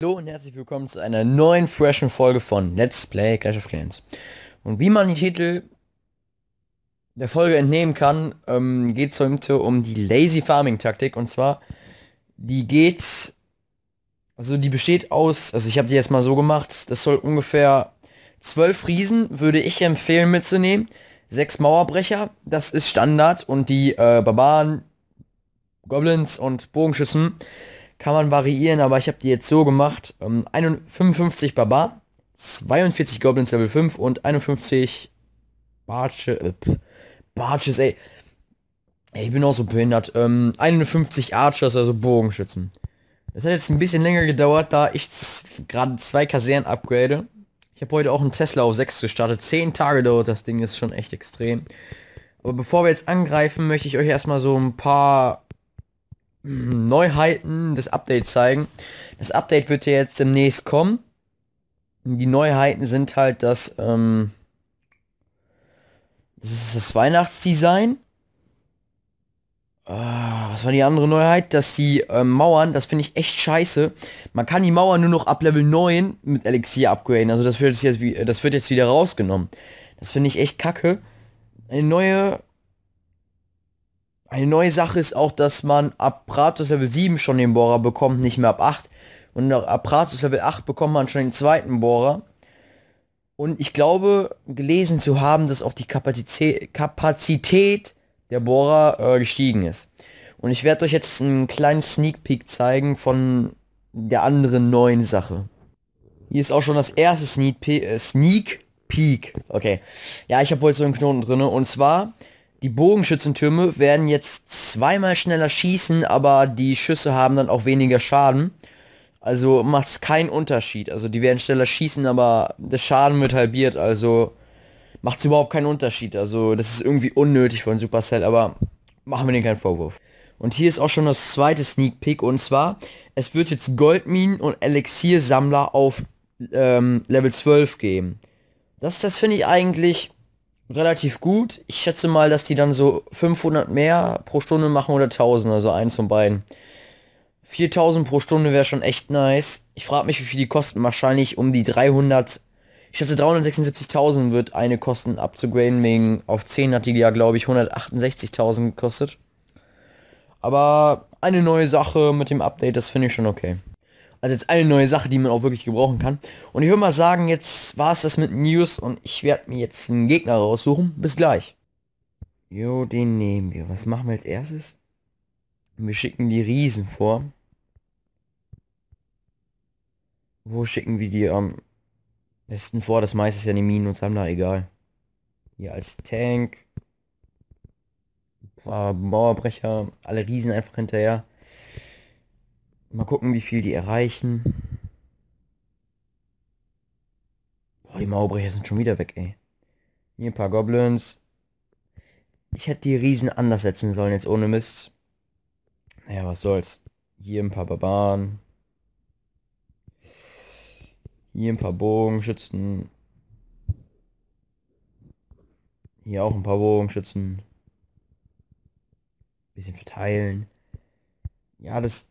Hallo und herzlich willkommen zu einer neuen, freshen Folge von Let's Play Clash of Clans. Und wie man den Titel der Folge entnehmen kann, ähm, geht es heute um die Lazy Farming Taktik. Und zwar, die geht, also die besteht aus, also ich habe die jetzt mal so gemacht, das soll ungefähr zwölf Riesen, würde ich empfehlen mitzunehmen. Sechs Mauerbrecher, das ist Standard. Und die äh, Barbaren, Goblins und Bogenschützen kann man variieren, aber ich habe die jetzt so gemacht. Ähm, 55 Barbar, 42 Goblins Level 5 und 51 Barche, äh, Barches, ey. ey. Ich bin auch so behindert. Ähm, 51 Archers, also Bogenschützen. Das hat jetzt ein bisschen länger gedauert, da ich gerade zwei Kasernen upgrade. Ich habe heute auch einen Tesla auf 6 gestartet. 10 Tage dauert das Ding, ist schon echt extrem. Aber bevor wir jetzt angreifen, möchte ich euch erstmal so ein paar Neuheiten des Updates zeigen. Das Update wird ja jetzt demnächst kommen. Die Neuheiten sind halt das, ähm, das ist das Weihnachtsdesign. Oh, was war die andere Neuheit? Dass die ähm, Mauern, das finde ich echt scheiße. Man kann die Mauer nur noch ab Level 9 mit Elixier upgraden. Also das wird jetzt, das wird jetzt wieder rausgenommen. Das finde ich echt kacke. Eine neue eine neue Sache ist auch, dass man ab Pratus Level 7 schon den Bohrer bekommt, nicht mehr ab 8. Und ab Pratus Level 8 bekommt man schon den zweiten Bohrer. Und ich glaube, gelesen zu haben, dass auch die Kapazität, Kapazität der Bohrer äh, gestiegen ist. Und ich werde euch jetzt einen kleinen Sneak Peek zeigen von der anderen neuen Sache. Hier ist auch schon das erste Sneak Peek. Äh, Sneak Peek. Okay. Ja, ich habe heute so einen Knoten drin. Und zwar die Bogenschützentürme werden jetzt zweimal schneller schießen, aber die Schüsse haben dann auch weniger Schaden. Also macht es keinen Unterschied. Also die werden schneller schießen, aber der Schaden wird halbiert. Also macht es überhaupt keinen Unterschied. Also das ist irgendwie unnötig von Supercell, aber machen wir denen keinen Vorwurf. Und hier ist auch schon das zweite Sneak Pick und zwar, es wird jetzt Goldminen und Elixiersammler auf ähm, Level 12 geben. Das, das finde ich eigentlich relativ gut. Ich schätze mal, dass die dann so 500 mehr pro Stunde machen oder 1000, also eins von beiden. 4000 pro Stunde wäre schon echt nice. Ich frage mich, wie viel die kosten. Wahrscheinlich um die 300. Ich schätze 376.000 wird eine kosten abzugraden wegen auf 10 hat die ja glaube ich 168.000 gekostet. Aber eine neue Sache mit dem Update, das finde ich schon okay. Also jetzt eine neue Sache, die man auch wirklich gebrauchen kann. Und ich würde mal sagen, jetzt war es das mit News und ich werde mir jetzt einen Gegner raussuchen. Bis gleich. Jo, den nehmen wir. Was machen wir als erstes? Wir schicken die Riesen vor. Wo schicken wir die am besten vor? Das meiste ist ja die Minen und Sammler, egal. Hier als Tank. Ein paar Mauerbrecher. Alle Riesen einfach hinterher. Mal gucken, wie viel die erreichen. Boah, die Mauerbrecher sind schon wieder weg, ey. Hier ein paar Goblins. Ich hätte die Riesen anders setzen sollen, jetzt ohne Mist. Naja, was soll's. Hier ein paar Barbaren. Hier ein paar Bogenschützen. Hier auch ein paar Bogenschützen. Bisschen verteilen. Ja, das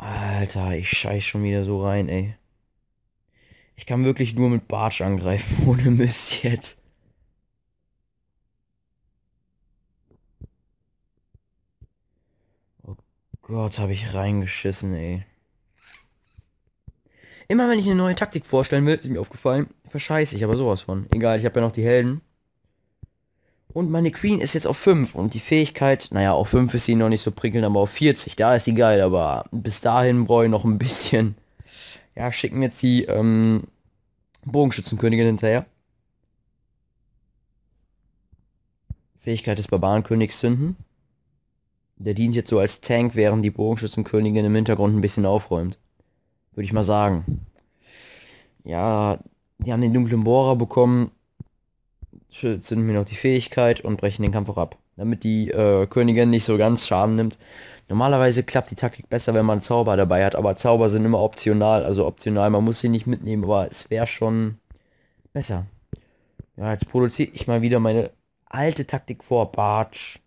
Alter, ich scheiß schon wieder so rein, ey. Ich kann wirklich nur mit Bartsch angreifen, ohne Mist jetzt. Oh Gott, habe ich reingeschissen, ey. Immer wenn ich eine neue Taktik vorstellen will, ist mir aufgefallen, verscheiße ich aber sowas von. Egal, ich habe ja noch die Helden. Und meine Queen ist jetzt auf 5 und die Fähigkeit, naja, auf 5 ist sie noch nicht so prickelnd, aber auf 40, da ist sie geil, aber bis dahin brauche ich noch ein bisschen. Ja, schicken jetzt die ähm, Bogenschützenkönigin hinterher. Fähigkeit des Barbarenkönigs zünden. Der dient jetzt so als Tank, während die Bogenschützenkönigin im Hintergrund ein bisschen aufräumt. Würde ich mal sagen. Ja, die haben den dunklen Bohrer bekommen sind mir noch die Fähigkeit und brechen den Kampf auch ab. Damit die äh, Königin nicht so ganz Schaden nimmt. Normalerweise klappt die Taktik besser, wenn man Zauber dabei hat, aber Zauber sind immer optional, also optional, man muss sie nicht mitnehmen, aber es wäre schon besser. Ja, jetzt produziere ich mal wieder meine alte Taktik vor, Bartsch.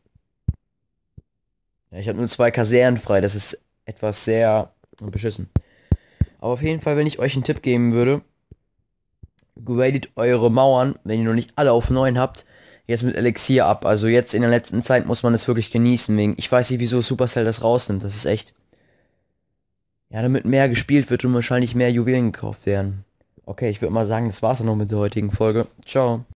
Ja, ich habe nur zwei Kasernen frei, das ist etwas sehr beschissen. Aber auf jeden Fall, wenn ich euch einen Tipp geben würde, gradet eure Mauern, wenn ihr noch nicht alle auf 9 habt, jetzt mit Elixier ab. Also jetzt in der letzten Zeit muss man das wirklich genießen. Wegen ich weiß nicht, wieso Supercell das rausnimmt. Das ist echt... Ja, damit mehr gespielt wird und wahrscheinlich mehr Juwelen gekauft werden. Okay, ich würde mal sagen, das war's dann noch mit der heutigen Folge. Ciao.